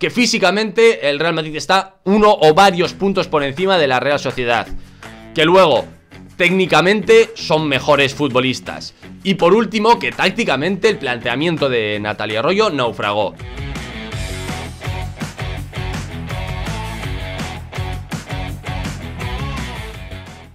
que físicamente el Real Madrid está uno o varios puntos por encima de la Real Sociedad. Que luego, técnicamente son mejores futbolistas. Y por último, que tácticamente el planteamiento de Natalia Arroyo naufragó.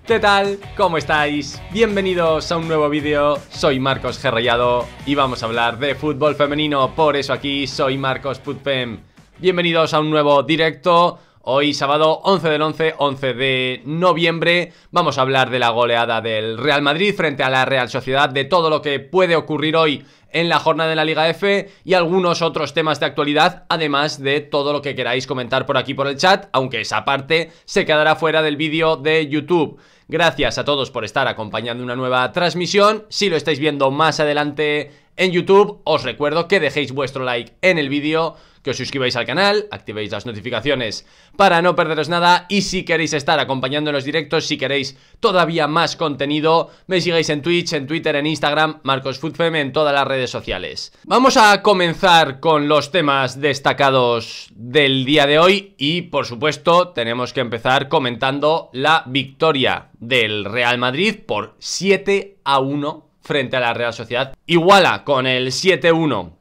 ¿Qué tal? ¿Cómo estáis? Bienvenidos a un nuevo vídeo, soy Marcos Gerrayado y vamos a hablar de fútbol femenino, por eso aquí soy Marcos Putpem. Bienvenidos a un nuevo directo Hoy sábado 11 del 11, 11 de noviembre, vamos a hablar de la goleada del Real Madrid frente a la Real Sociedad, de todo lo que puede ocurrir hoy en la jornada de la Liga F y algunos otros temas de actualidad, además de todo lo que queráis comentar por aquí por el chat, aunque esa parte se quedará fuera del vídeo de YouTube. Gracias a todos por estar acompañando una nueva transmisión, si lo estáis viendo más adelante en YouTube. Os recuerdo que dejéis vuestro like en el vídeo, que os suscribáis al canal, activéis las notificaciones para no perderos nada y si queréis estar acompañando en los directos, si queréis todavía más contenido, me sigáis en Twitch, en Twitter, en Instagram, MarcosFoodFem, en todas las redes sociales. Vamos a comenzar con los temas destacados del día de hoy y, por supuesto, tenemos que empezar comentando la victoria del Real Madrid por 7 a 1 frente a la Real Sociedad. Iguala con el 7-1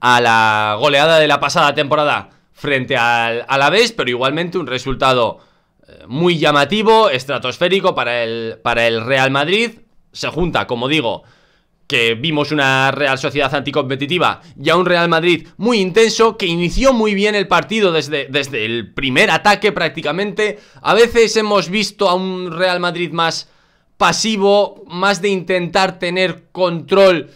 a la goleada de la pasada temporada frente al Alavés, pero igualmente un resultado eh, muy llamativo, estratosférico para el, para el Real Madrid. Se junta, como digo, que vimos una Real Sociedad anticompetitiva y a un Real Madrid muy intenso que inició muy bien el partido desde, desde el primer ataque prácticamente. A veces hemos visto a un Real Madrid más pasivo, más de intentar tener control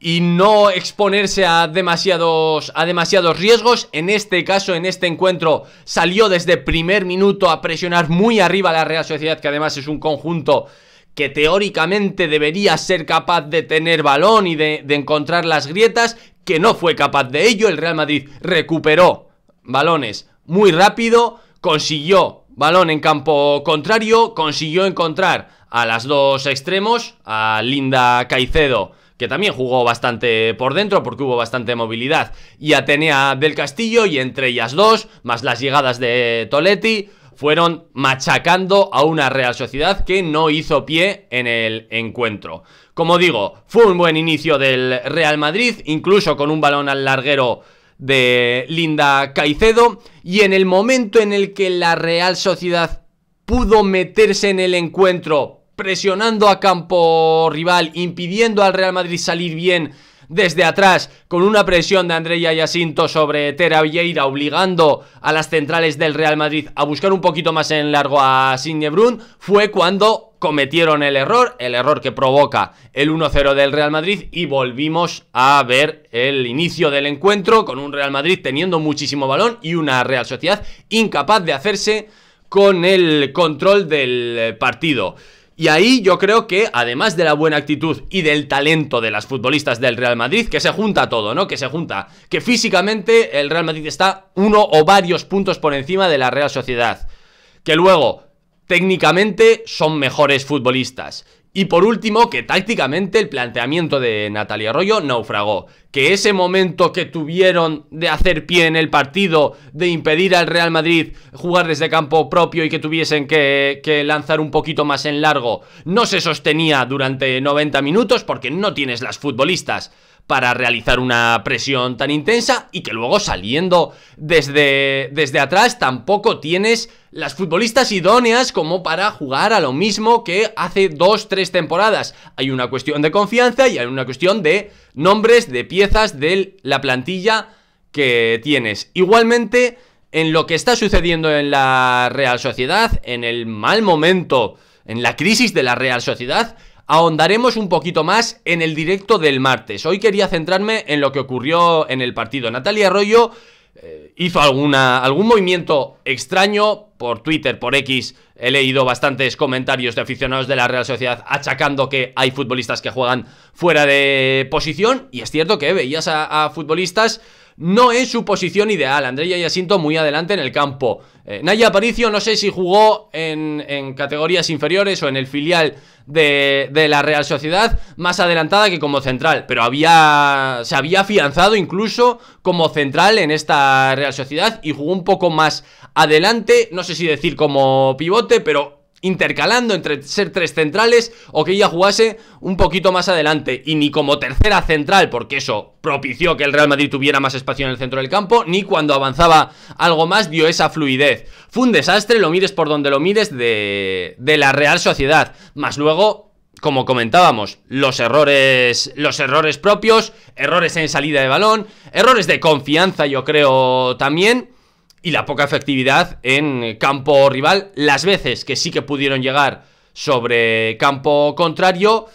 y no exponerse a demasiados, a demasiados riesgos. En este caso, en este encuentro, salió desde primer minuto a presionar muy arriba la Real Sociedad, que además es un conjunto que teóricamente debería ser capaz de tener balón y de, de encontrar las grietas, que no fue capaz de ello. El Real Madrid recuperó balones muy rápido, consiguió balón en campo contrario, consiguió encontrar a las dos extremos, a Linda Caicedo, que también jugó bastante por dentro porque hubo bastante movilidad, y a Atenea del Castillo, y entre ellas dos, más las llegadas de Toletti, fueron machacando a una Real Sociedad que no hizo pie en el encuentro. Como digo, fue un buen inicio del Real Madrid, incluso con un balón al larguero de Linda Caicedo, y en el momento en el que la Real Sociedad pudo meterse en el encuentro presionando a campo rival, impidiendo al Real Madrid salir bien desde atrás con una presión de Andrea Jacinto sobre Tera Vieira obligando a las centrales del Real Madrid a buscar un poquito más en largo a Signe Brun fue cuando cometieron el error, el error que provoca el 1-0 del Real Madrid y volvimos a ver el inicio del encuentro con un Real Madrid teniendo muchísimo balón y una Real Sociedad incapaz de hacerse con el control del partido. Y ahí yo creo que, además de la buena actitud y del talento de las futbolistas del Real Madrid, que se junta todo, ¿no? Que se junta. Que físicamente el Real Madrid está uno o varios puntos por encima de la Real Sociedad. Que luego, técnicamente, son mejores futbolistas y por último, que tácticamente el planteamiento de Natalia Arroyo naufragó. Que ese momento que tuvieron de hacer pie en el partido, de impedir al Real Madrid jugar desde campo propio y que tuviesen que, que lanzar un poquito más en largo, no se sostenía durante 90 minutos porque no tienes las futbolistas para realizar una presión tan intensa y que luego saliendo desde, desde atrás tampoco tienes las futbolistas idóneas como para jugar a lo mismo que hace dos, tres temporadas. Hay una cuestión de confianza y hay una cuestión de nombres, de piezas de la plantilla que tienes. Igualmente, en lo que está sucediendo en la Real Sociedad, en el mal momento, en la crisis de la Real Sociedad, ahondaremos un poquito más en el directo del martes. Hoy quería centrarme en lo que ocurrió en el partido. Natalia Arroyo eh, hizo alguna, algún movimiento extraño por Twitter, por X. He leído bastantes comentarios de aficionados de la Real Sociedad achacando que hay futbolistas que juegan fuera de posición. Y es cierto que veías a, futbolistas no en su posición ideal. Andrea Asinto muy adelante en el campo. Eh, Naya Aparicio no sé si jugó en, categorías inferiores o en el filial de, de, la Real Sociedad, más adelantada que como central, pero había, se había afianzado incluso como central en esta Real Sociedad y jugó un poco más adelante, no sé si decir como pivote, pero intercalando entre ser tres centrales o que ella jugase un poquito más adelante y ni como tercera central porque eso propició que el Real Madrid tuviera más espacio en el centro del campo ni cuando avanzaba algo más dio esa fluidez fue un desastre lo mires por donde lo mires de, de la Real Sociedad más luego como comentábamos, los errores, los errores propios, errores en salida de balón, errores de confianza, yo creo también, y la poca efectividad en eh, campo rival. Las veces que sí que pudieron llegar sobre campo contrario,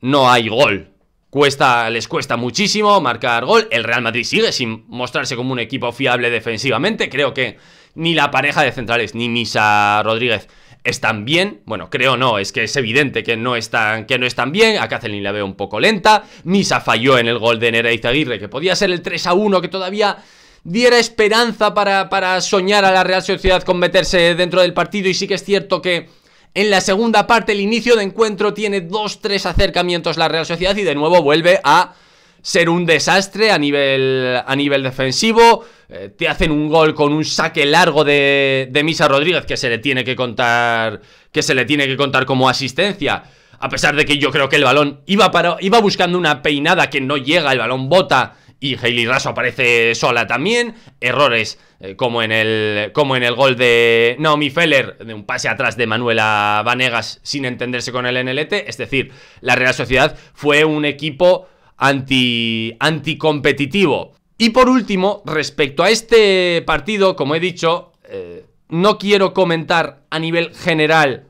no hay gol. Cuesta, les cuesta muchísimo marcar gol. El Real Madrid sigue sin mostrarse como un equipo fiable defensivamente. Creo que ni la pareja de centrales ni Misa Rodríguez están bien. Bueno, creo no, es que es evidente que no están, que no están bien. A Kathleen la veo un poco lenta. Misa falló en el gol de Nereiz Aguirre, que podía ser el 3 a 1, que todavía diera esperanza para, para soñar a la Real Sociedad con meterse dentro del partido y sí que es cierto que en la segunda parte, el inicio de encuentro tiene dos, tres acercamientos la Real Sociedad y de nuevo vuelve a ser un desastre a nivel, a nivel defensivo. Eh, te hacen un gol con un saque largo de, de, Misa Rodríguez que se le tiene que contar, que se le tiene que contar como asistencia. A pesar de que yo creo que el balón iba, para, iba buscando una peinada que no llega, el balón bota y Hailey Raso aparece sola también. Errores eh, como, en el, como en el gol de Naomi Feller, de un pase atrás de Manuela Vanegas sin entenderse con el NLT. Es decir, la Real Sociedad fue un equipo anti, anticompetitivo. Y por último, respecto a este partido, como he dicho, eh, no quiero comentar a nivel general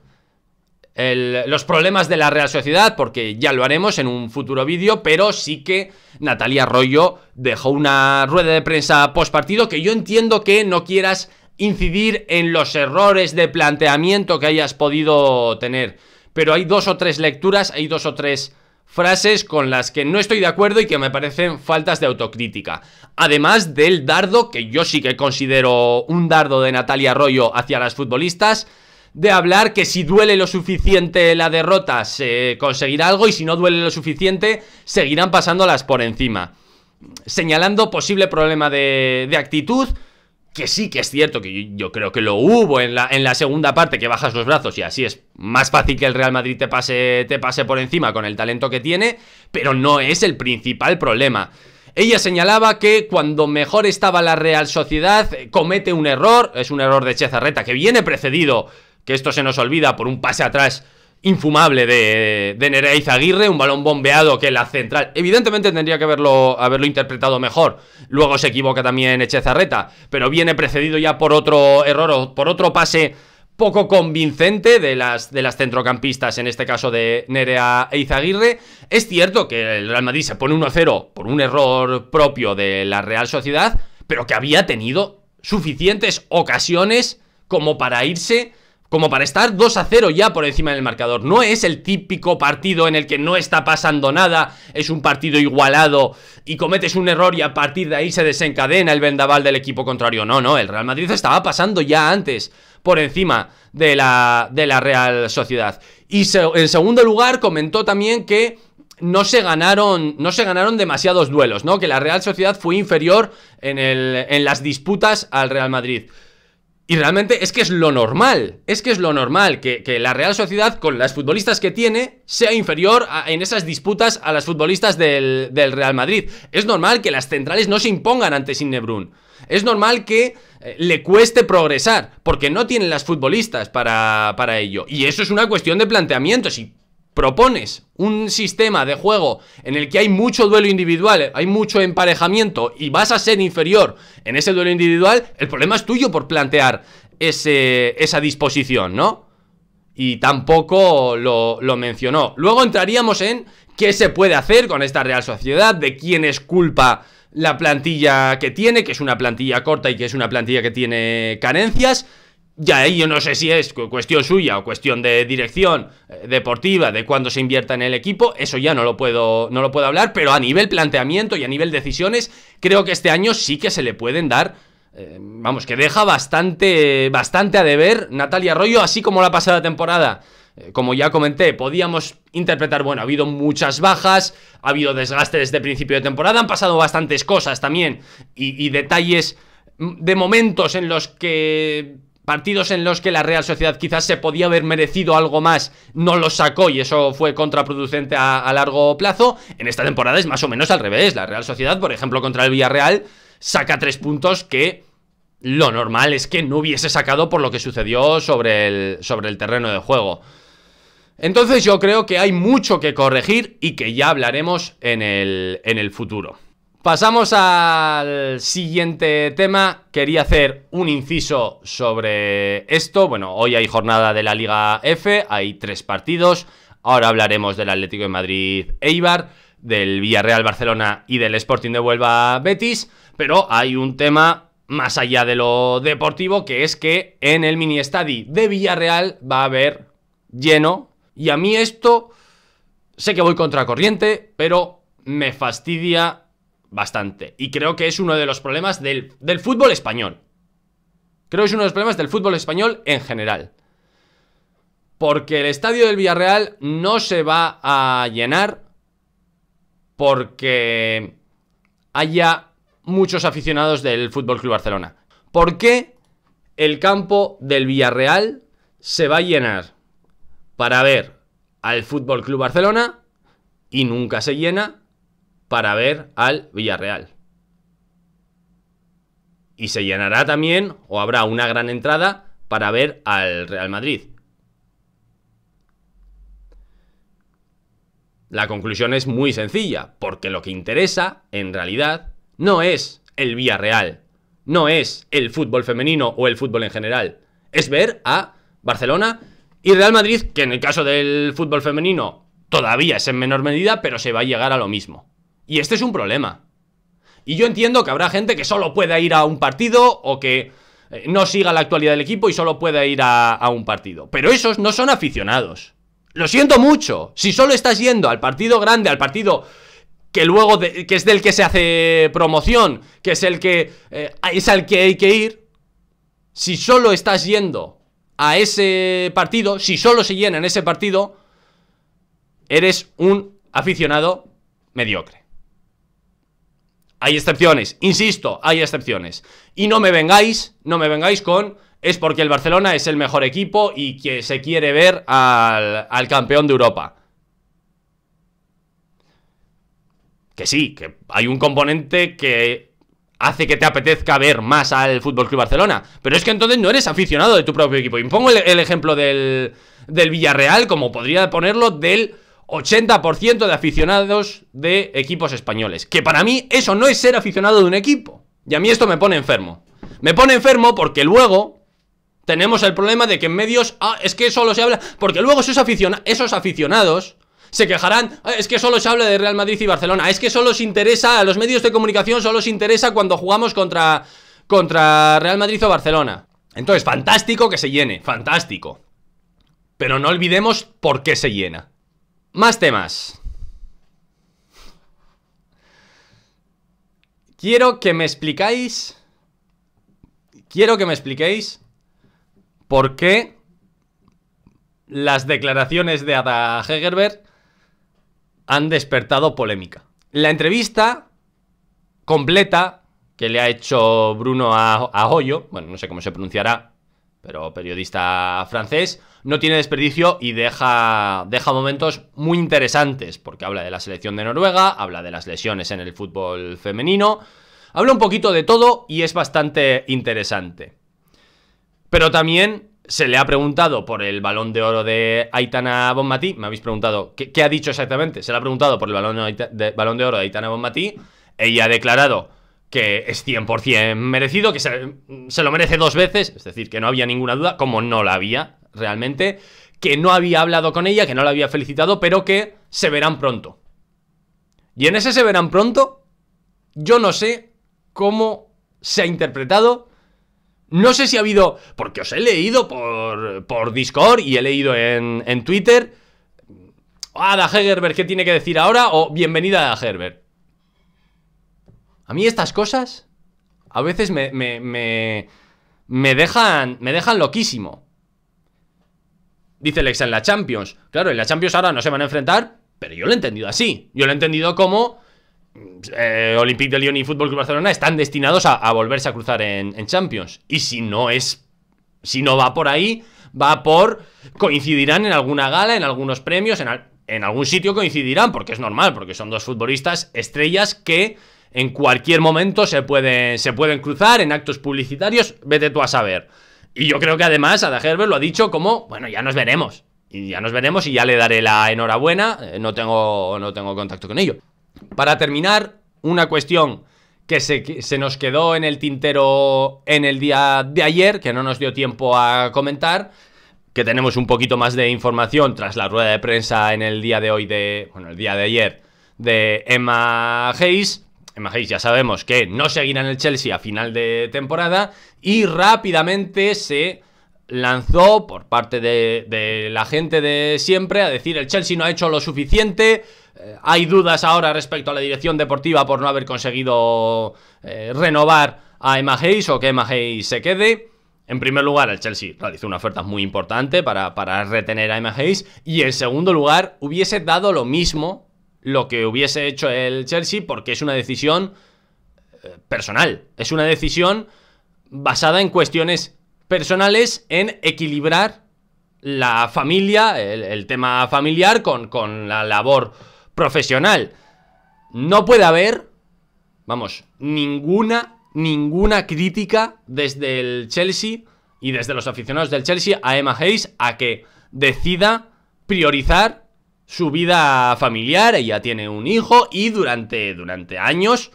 los problemas de la Real Sociedad, porque ya lo haremos en un futuro vídeo, pero sí que Natalia Arroyo dejó una rueda de prensa postpartido. que yo entiendo que no quieras incidir en los errores de planteamiento que hayas podido tener. Pero hay dos o tres lecturas, hay dos o tres frases con las que no estoy de acuerdo y que me parecen faltas de autocrítica. Además del dardo, que yo sí que considero un dardo de Natalia Arroyo hacia las futbolistas, de hablar que si duele lo suficiente la derrota se conseguirá algo y si no duele lo suficiente seguirán pasándolas por encima. Señalando posible problema de, de actitud, que sí que es cierto que yo, creo que lo hubo en la, en la segunda parte, que bajas los brazos y así es más fácil que el Real Madrid te pase, te pase por encima con el talento que tiene, pero no es el principal problema. Ella señalaba que cuando mejor estaba la Real Sociedad comete un error, es un error de Chezarreta que viene precedido que esto se nos olvida por un pase atrás infumable de, Nerea Izaguirre. un balón bombeado que la central, evidentemente tendría que haberlo, haberlo interpretado mejor, luego se equivoca también Echezarreta, pero viene precedido ya por otro error o por otro pase poco convincente de las, de las centrocampistas, en este caso de Nerea e Izaguirre. Es cierto que el Real Madrid se pone 1-0 por un error propio de la Real Sociedad, pero que había tenido suficientes ocasiones como para irse como para estar 2 a 0 ya por encima del marcador. No es el típico partido en el que no está pasando nada, es un partido igualado y cometes un error y a partir de ahí se desencadena el vendaval del equipo contrario. No, no, el Real Madrid estaba pasando ya antes por encima de la, de la Real Sociedad. Y en segundo lugar comentó también que no se ganaron, no se ganaron demasiados duelos, ¿no? Que la Real Sociedad fue inferior en, el, en las disputas al Real Madrid. Y realmente es que es lo normal, es que es lo normal que, la Real Sociedad con las futbolistas que tiene sea inferior en esas disputas a las futbolistas del, Real Madrid. Es normal que las centrales no se impongan ante Sinebrun. Es normal que eh, le cueste progresar, porque no tienen las futbolistas para, para ello. Y eso es una cuestión de planteamiento. Si propones un sistema de juego en el que hay mucho duelo individual, hay mucho emparejamiento y vas a ser inferior en ese duelo individual, el problema es tuyo por plantear esa disposición, ¿no? Y tampoco lo, lo mencionó. Luego entraríamos en qué se puede hacer con esta Real Sociedad, de quién es culpa la plantilla que tiene, que es una plantilla corta y que es una plantilla que tiene carencias. Ya yo no sé si es cuestión suya o cuestión de dirección eh, deportiva, de cuándo se invierta en el equipo, eso ya no lo puedo no lo puedo hablar, pero a nivel planteamiento y a nivel decisiones, creo que este año sí que se le pueden dar eh, vamos, que deja bastante bastante a deber Natalia Arroyo, así como la pasada temporada. Eh, como ya comenté, podíamos interpretar, bueno, ha habido muchas bajas, ha habido desgaste desde principio de temporada, han pasado bastantes cosas también y detalles mm, de momentos en los que Partidos en los que la Real Sociedad quizás se podía haber merecido algo más, no lo sacó y eso fue contraproducente a, largo plazo. En esta temporada es más o menos al revés. La Real Sociedad, por ejemplo, contra el Villarreal, saca tres puntos que lo normal es que no hubiese sacado por lo que sucedió sobre el, sobre el terreno de juego. Entonces yo creo que hay mucho que corregir y que ya hablaremos el, en el futuro. Pasamos al siguiente tema. Quería hacer un inciso sobre esto. Bueno, hoy hay jornada de la Liga F, hay tres partidos. Ahora hablaremos del Atlético de Madrid Eibar, del Villarreal Barcelona y del Sporting de Huelva Betis. Pero hay un tema más allá de lo deportivo, que es que en el mini estadi de Villarreal va a haber lleno. Y a mí esto, sé que voy contracorriente, pero me fastidia bastante. Y creo que es uno de los problemas del, fútbol español. Creo que es uno de los problemas del fútbol español en general. Porque el estadio del Villarreal no se va a llenar porque haya muchos aficionados del Fútbol Club Barcelona. ¿Por qué el campo del Villarreal se va a llenar para ver al Fútbol Club Barcelona y nunca se llena para ver al Villarreal. Y se llenará también, o habrá una gran entrada, para ver al Real Madrid. La conclusión es muy sencilla, porque lo que interesa, en realidad, no es el Villarreal, no es el fútbol femenino o el fútbol en general, es ver a Barcelona y Real Madrid, que en el caso del fútbol femenino todavía es en menor medida, pero se va a llegar a lo mismo. Y este es un problema. Y yo entiendo que habrá gente que solo pueda ir a un partido o que eh, no siga la actualidad del equipo y solo pueda ir a, un partido. Pero esos no son aficionados. Lo siento mucho. Si solo estás yendo al partido grande, al partido que luego que es del que se hace promoción, que es el que eh, es al que hay que ir. Si solo estás yendo a ese partido, si solo se llena en ese partido, eres un aficionado mediocre. Hay excepciones, insisto, hay excepciones. Y no me vengáis, no me vengáis con es porque el Barcelona es el mejor equipo y que se quiere ver al, campeón de Europa. Que sí, que hay un componente que hace que te apetezca ver más al Fútbol Club Barcelona. Pero es que entonces no eres aficionado de tu propio equipo. Y pongo el, ejemplo del Villarreal, como podría ponerlo del 80% de aficionados de equipos españoles. Que para mí eso no es ser aficionado de un equipo. Y a mí esto me pone enfermo. Me pone enfermo porque luego tenemos el problema de que en medios... Ah, es que solo se habla... Porque luego esos, aficionados se quejarán, ah, es que solo se habla de Real Madrid y Barcelona, es que solo se interesa, a los medios de comunicación solo se interesa cuando jugamos contra, contra Real Madrid o Barcelona. Entonces, fantástico que se llene, fantástico. Pero no olvidemos por qué se llena. Más temas. Quiero que me explicáis... Quiero que me expliquéis por qué las declaraciones de Ada Hegerberg han despertado polémica. La entrevista completa que le ha hecho Bruno a, a Hoyo, bueno, no sé cómo se pronunciará, pero periodista francés, no tiene desperdicio y deja, deja momentos muy interesantes, porque habla de la selección de Noruega, habla de las lesiones en el fútbol femenino, habla un poquito de todo y es bastante interesante. Pero también se le ha preguntado por el balón de oro de Aitana Bonmatí, me habéis preguntado ¿qué, ha dicho exactamente, se le ha preguntado por el balón de, balón de oro de Aitana Bonmatí, ella ha declarado que es 100% merecido, que se, lo merece dos veces, es decir, que no había ninguna duda, como no la había realmente, que no había hablado con ella, que no la había felicitado, pero que se verán pronto. Y en ese se verán pronto, yo no sé cómo se ha interpretado, no sé si ha habido, porque os he leído por, por Discord y he leído en, en Twitter, Ada Hegerberg, ¿qué tiene que decir ahora? O bienvenida a Hegerberg. A mí estas cosas a veces me, me, dejan, me dejan loquísimo. Dice Lexa en la Champions. Claro, en la Champions ahora no se van a enfrentar, pero yo lo he entendido así. Yo lo he entendido como mm, eh, Olympique de Lyon y Fútbol Club Barcelona están destinados a, volverse a cruzar en, Champions. Y si no es. Si no va por ahí, va por. Coincidirán en alguna gala, en algunos premios, en algún sitio coincidirán, porque es normal, porque son dos futbolistas estrellas que en cualquier momento se pueden, se pueden cruzar en actos publicitarios, vete tú a saber. Y yo creo que además Ada Herbert lo ha dicho como, bueno, ya nos veremos. Y ya nos veremos y ya le daré la enhorabuena, eh, no tengo, no tengo contacto con ello. Para terminar, una cuestión que se, nos quedó en el tintero en el día de ayer, que no nos dio tiempo a comentar, que tenemos un poquito más de información tras la rueda de prensa en el día de hoy de, bueno, el día de ayer de Emma Hayes, Hayes ya sabemos que no seguirá en el Chelsea a final de temporada y rápidamente se lanzó por parte de, la gente de siempre a decir el Chelsea no ha hecho lo suficiente, eh, hay dudas ahora respecto a la dirección deportiva por no haber conseguido eh, renovar a Emma Hayes o que Emma Hayes se quede. En primer lugar, el Chelsea realizó una oferta muy importante para, para retener a Emma Hayes y en segundo lugar, hubiese dado lo mismo lo que hubiese hecho el Chelsea porque es una decisión eh, personal, es una decisión basada en cuestiones personales, en equilibrar la familia, el, tema familiar con, con la labor profesional. No puede haber, vamos, ninguna, ninguna crítica desde el Chelsea y desde los aficionados del Chelsea a Emma Hayes a que decida priorizar su vida familiar, ella tiene un hijo y durante, durante años,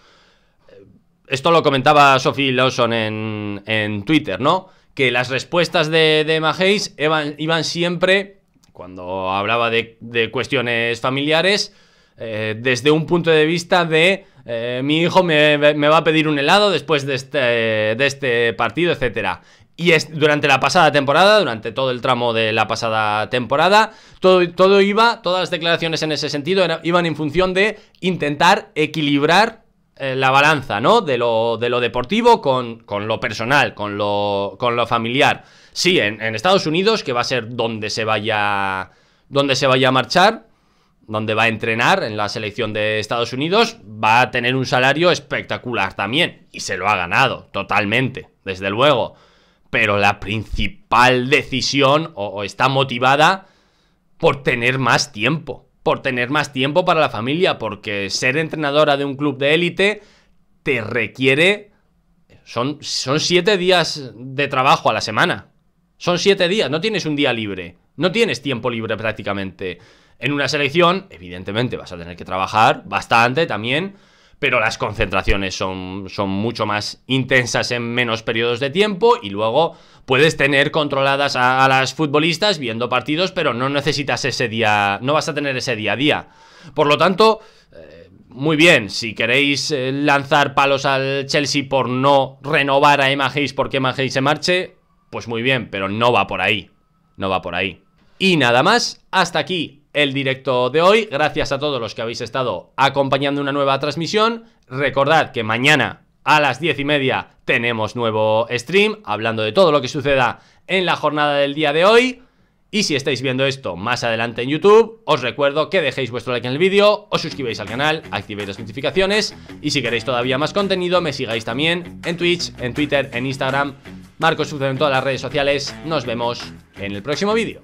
eh, esto lo comentaba Sophie Lawson en, en Twitter, ¿no? Que las respuestas de, de Maheis iban, iban, siempre, cuando hablaba de, de cuestiones familiares, eh, desde un punto de vista de eh, mi hijo me, va a pedir un helado después de este, de este partido, etcétera y es, durante la pasada temporada, durante todo el tramo de la pasada temporada, todo, todo iba, todas las declaraciones en ese sentido iban en función de intentar equilibrar eh, la balanza, ¿no? De lo, de lo deportivo con, con, lo personal, con lo, con lo familiar. Sí, en, en, Estados Unidos, que va a ser donde se vaya, donde se vaya a marchar, donde va a entrenar en la selección de Estados Unidos, va a tener un salario espectacular también. Y se lo ha ganado, totalmente, desde luego pero la principal decisión o, está motivada por tener más tiempo por tener más tiempo para la familia, porque ser entrenadora de un club de élite te requiere... son siete días de trabajo a la semana. Son siete días, no tienes un día libre, no tienes tiempo libre prácticamente. En una selección, evidentemente, vas a tener que trabajar bastante también, pero las concentraciones son, son mucho más intensas en menos periodos de tiempo y luego puedes tener controladas a, las futbolistas viendo partidos, pero no necesitas ese día, no vas a tener ese día a día. Por lo tanto, eh, muy bien, si queréis eh, lanzar palos al Chelsea por no renovar a Emma Hayes porque Emma Hayes se marche, pues muy bien, pero no va por ahí, no va por ahí. Y nada más, hasta aquí el directo de hoy. Gracias a todos los que habéis estado acompañando una nueva transmisión. Recordad que mañana a las diez y media tenemos nuevo stream hablando de todo lo que suceda en la jornada del día de hoy. Y si estáis viendo esto más adelante en YouTube, os recuerdo que dejéis vuestro like en el vídeo, os suscribáis al canal, activéis las notificaciones y si queréis todavía más contenido me sigáis también en Twitch, en Twitter, en Instagram, Marcos Sucede en todas las redes sociales. Nos vemos en el próximo vídeo.